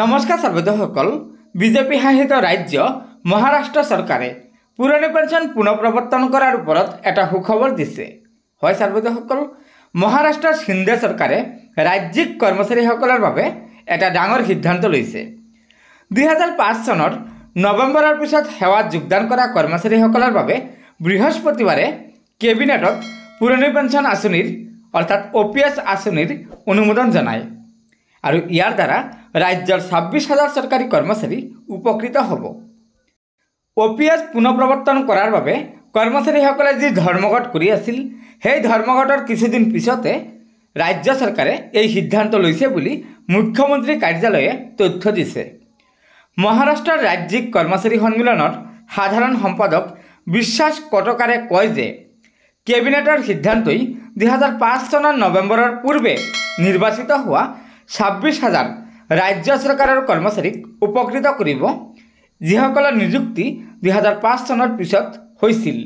নমস্কাৰ সৰ্বোধক বিজেপি শাসিত ৰাজ্য মহাৰাষ্ট্ৰ চৰকাৰে পুৰণি পেঞ্চন পুনৰ প্ৰৱৰ্তন কৰাৰ ওপৰত এটা সুখবৰ দিছে হয় সৰ্বোধক মহাৰাষ্ট্ৰ সিন্ধে চৰকাৰে ৰাজ্যিক কৰ্মচাৰীসকলৰ বাবে এটা ডাঙৰ সিদ্ধান্ত লৈছে দুহেজাৰ পাঁচ চনত নৱেম্বৰৰ পিছত সেৱাত যোগদান কৰা কৰ্মচাৰীসকলৰ বাবে বৃহস্পতিবাৰে কেবিনেটত পুৰণি পেঞ্চন আঁচনিৰ অৰ্থাৎ অ' পি এছ আঁচনিৰ অনুমোদন জনায় আৰু ইয়াৰ দ্বাৰা ৰাজ্যৰ ছাব্বিছ হাজাৰ চৰকাৰী কৰ্মচাৰী উপকৃত হ'ব অ' পি এছ পুনঃপ্ৰৱৰ্তন কৰাৰ বাবে কৰ্মচাৰীসকলে যি ধৰ্মঘট কৰি আছিল সেই ধৰ্মঘটৰ কিছুদিন পিছতে ৰাজ্য চৰকাৰে এই সিদ্ধান্ত লৈছে বুলি মুখ্যমন্ত্ৰী কাৰ্যালয়ে তথ্য দিছে মহাৰাষ্ট্ৰৰ ৰাজ্যিক কৰ্মচাৰী সন্মিলনৰ সাধাৰণ সম্পাদক বিশ্বাস কটকাৰে কয় যে কেবিনেটৰ সিদ্ধান্তই দুহেজাৰ পাঁচ চনৰ নৱেম্বৰৰ পূৰ্বে নিৰ্বাচিত হোৱা ছাব্বিছ হাজাৰ ৰাজ্য চৰকাৰৰ কৰ্মচাৰীক উপকৃত কৰিব যিসকলৰ নিযুক্তি দুহেজাৰ পাঁচ চনৰ পিছত হৈছিল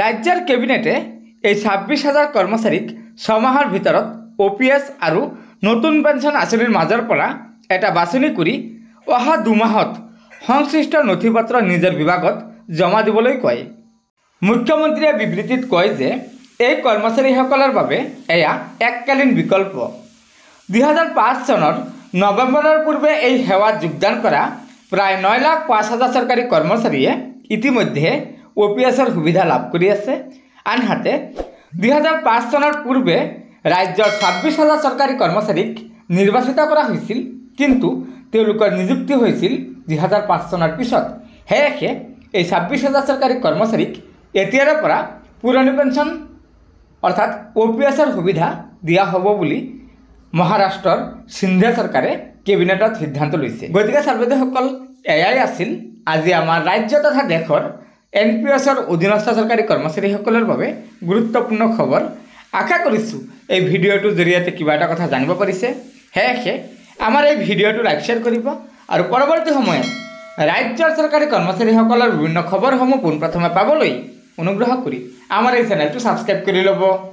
ৰাজ্যৰ কেবিনেটে এই ছাব্বিছ হাজাৰ কৰ্মচাৰীক ছমাহৰ ভিতৰত অ' পি এছ আৰু নতুন পেঞ্চন আঁচনিৰ মাজৰ পৰা এটা বাছনি কৰি অহা দুমাহত সংশ্লিষ্ট নথি পত্ৰ নিজৰ বিভাগত জমা দিবলৈ কয় মুখ্যমন্ত্ৰীয়ে বিবৃতিত কয় যে এই কৰ্মচাৰীসকলৰ বাবে এয়া এককালীন বিকল্প দুহাজার পাঁচ সনত নভেম্বরের পূর্বে এই সেবা যোগদান করা প্রায় নয় লাখ পাঁচ হাজার সরকারি কর্মচারী ইতিমধ্যে ও পি এসর সুবিধা লাভ করে আছে আনহাতে দুহাজার পাঁচ সনের পূর্বে রাজ্যের ছাব্বিশ হাজার সরকারি কর্মচারীক নির্বাচিত করা হয়েছিল কিন্তু নিযুক্তি হয়েছিল দুহাজার পাঁচ সনের পিছত সেয়েহে এই ছাব্বিশ হাজার সরকারি কর্মচারীক এতিয়ারপরা পুরনি পেনশন অর্থাৎ ও পি এসর সুবিধা দিয়া হব বলে মহাৰাষ্ট্ৰৰ সিন্ধে চৰকাৰে কেবিনেটত সিদ্ধান্ত লৈছে গতিকে চাৰ্বেদীসকল এয়াই আছিল আজি আমাৰ ৰাজ্য তথা দেশৰ এন পি এছৰ অধীনস্থ চৰকাৰী কৰ্মচাৰীসকলৰ বাবে গুৰুত্বপূৰ্ণ খবৰ আশা কৰিছোঁ এই ভিডিঅ'টোৰ জৰিয়তে কিবা এটা কথা জানিব পাৰিছে সেয়েহে আমাৰ এই ভিডিঅ'টো লাইক শ্বেয়াৰ কৰিব আৰু পৰৱৰ্তী সময়ত ৰাজ্যৰ চৰকাৰী কৰ্মচাৰীসকলৰ বিভিন্ন খবৰসমূহ পোনপ্ৰথমে পাবলৈ অনুগ্ৰহ কৰি আমাৰ এই চেনেলটো ছাবস্ক্ৰাইব কৰি ল'ব